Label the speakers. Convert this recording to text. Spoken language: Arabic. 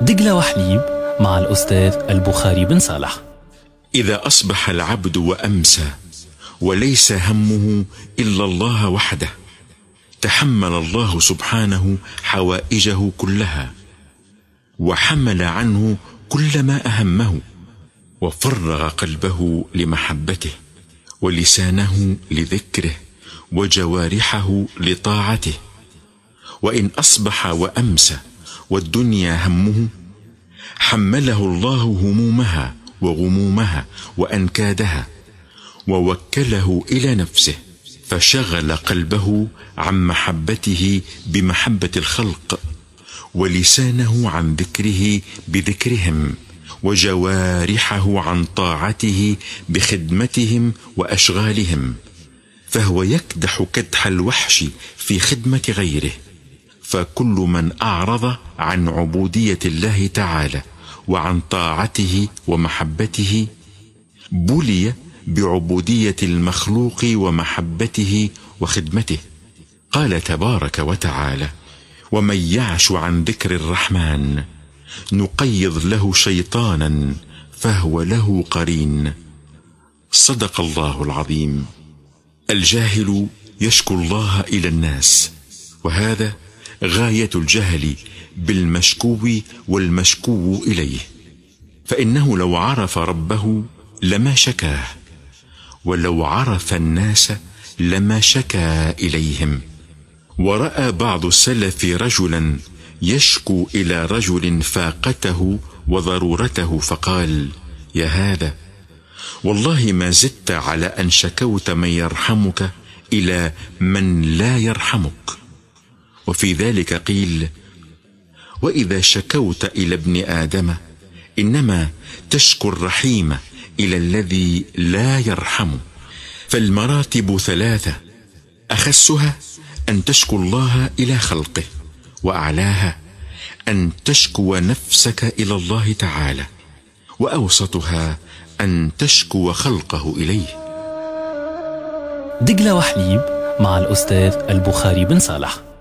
Speaker 1: دجلة وحليب مع الأستاذ البخاري بن صالح إذا أصبح العبد وأمسى وليس همه إلا الله وحده تحمل الله سبحانه حوائجه كلها وحمل عنه كل ما أهمه وفرغ قلبه لمحبته ولسانه لذكره وجوارحه لطاعته وإن أصبح وأمسى والدنيا همه حمله الله همومها وغمومها وانكادها ووكله الى نفسه فشغل قلبه عن محبته بمحبه الخلق ولسانه عن ذكره بذكرهم وجوارحه عن طاعته بخدمتهم واشغالهم فهو يكدح كدح الوحش في خدمه غيره فكل من أعرض عن عبودية الله تعالى وعن طاعته ومحبته بلي بعبودية المخلوق ومحبته وخدمته قال تبارك وتعالى ومن يعش عن ذكر الرحمن نقيض له شيطانا فهو له قرين صدق الله العظيم الجاهل يشكو الله إلى الناس وهذا غاية الجهل بالمشكو والمشكو إليه فإنه لو عرف ربه لما شكاه ولو عرف الناس لما شكا إليهم ورأى بعض السلف رجلا يشكو إلى رجل فاقته وضرورته فقال يا هذا والله ما زدت على أن شكوت من يرحمك إلى من لا يرحمك وفي ذلك قيل واذا شكوت الى ابن ادم انما تشكو الرحيم الى الذي لا يرحم فالمراتب ثلاثه اخسها ان تشكو الله الى خلقه واعلاها ان تشكو نفسك الى الله تعالى واوسطها ان تشكو خلقه اليه دجله وحليب مع الاستاذ البخاري بن صالح